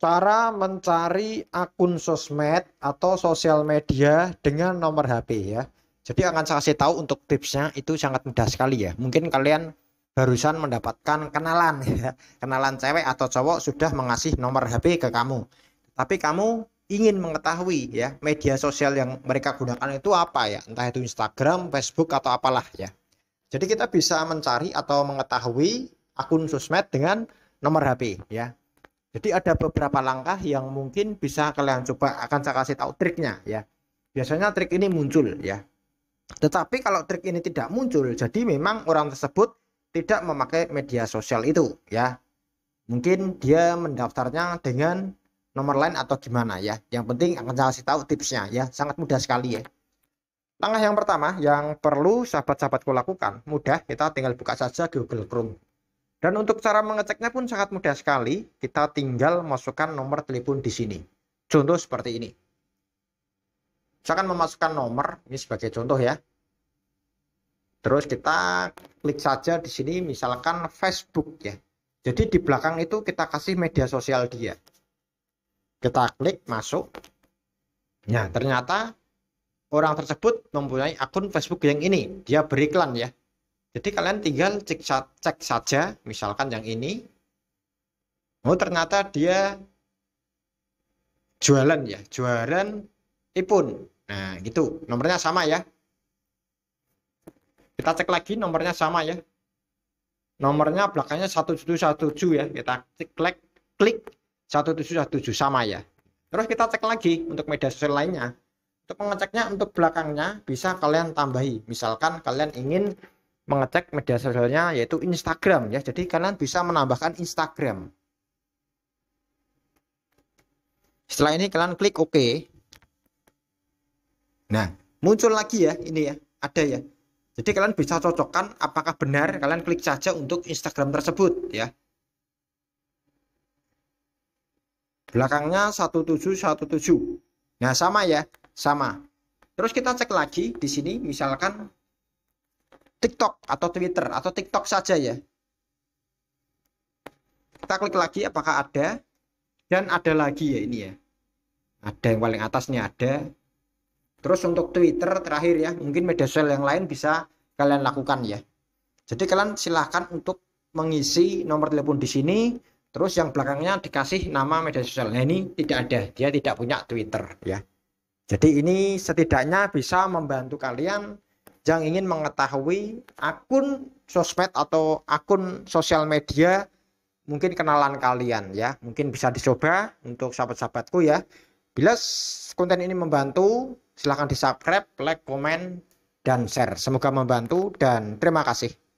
Cara mencari akun sosmed atau sosial media dengan nomor HP ya. Jadi akan saya kasih tahu untuk tipsnya itu sangat mudah sekali ya. Mungkin kalian barusan mendapatkan kenalan ya. Kenalan cewek atau cowok sudah mengasih nomor HP ke kamu. Tapi kamu ingin mengetahui ya media sosial yang mereka gunakan itu apa ya. Entah itu Instagram, Facebook atau apalah ya. Jadi kita bisa mencari atau mengetahui akun sosmed dengan nomor HP ya. Jadi ada beberapa langkah yang mungkin bisa kalian coba akan saya kasih tahu triknya ya. Biasanya trik ini muncul ya. Tetapi kalau trik ini tidak muncul, jadi memang orang tersebut tidak memakai media sosial itu ya. Mungkin dia mendaftarnya dengan nomor lain atau gimana ya. Yang penting akan saya kasih tahu tipsnya ya. Sangat mudah sekali ya. Langkah yang pertama yang perlu sahabat-sahabatku lakukan, mudah kita tinggal buka saja Google Chrome dan untuk cara mengeceknya pun sangat mudah sekali. Kita tinggal masukkan nomor telepon di sini. Contoh seperti ini. Saya akan memasukkan nomor, ini sebagai contoh ya. Terus kita klik saja di sini misalkan Facebook ya. Jadi di belakang itu kita kasih media sosial dia. Kita klik masuk. Nah ternyata orang tersebut mempunyai akun Facebook yang ini. Dia beriklan ya. Jadi kalian tinggal cek, cek saja, misalkan yang ini. Oh ternyata dia jualan ya, jualan ipun. Nah gitu, nomornya sama ya. Kita cek lagi nomornya sama ya. Nomornya belakangnya 1717 ya, kita cek, klik, klik 1717 sama ya. Terus kita cek lagi untuk media sosial lainnya. Untuk mengeceknya untuk belakangnya bisa kalian tambahi. Misalkan kalian ingin mengecek media sosialnya yaitu Instagram ya. Jadi kalian bisa menambahkan Instagram. Setelah ini kalian klik OK. Nah, muncul lagi ya ini ya, ada ya. Jadi kalian bisa cocokkan apakah benar kalian klik saja untuk Instagram tersebut ya. Belakangnya 1717. Nah, sama ya, sama. Terus kita cek lagi di sini misalkan TikTok atau Twitter atau TikTok saja ya. Kita klik lagi apakah ada dan ada lagi ya ini ya. Ada yang paling atasnya ada. Terus untuk Twitter terakhir ya, mungkin media sosial yang lain bisa kalian lakukan ya. Jadi kalian silahkan untuk mengisi nomor telepon di sini, terus yang belakangnya dikasih nama media sosial. Nah, ini tidak ada, dia tidak punya Twitter ya. Jadi ini setidaknya bisa membantu kalian yang ingin mengetahui akun sosmed atau akun sosial media mungkin kenalan kalian ya mungkin bisa dicoba untuk sahabat-sahabatku ya bila konten ini membantu silahkan di subscribe like komen dan share semoga membantu dan terima kasih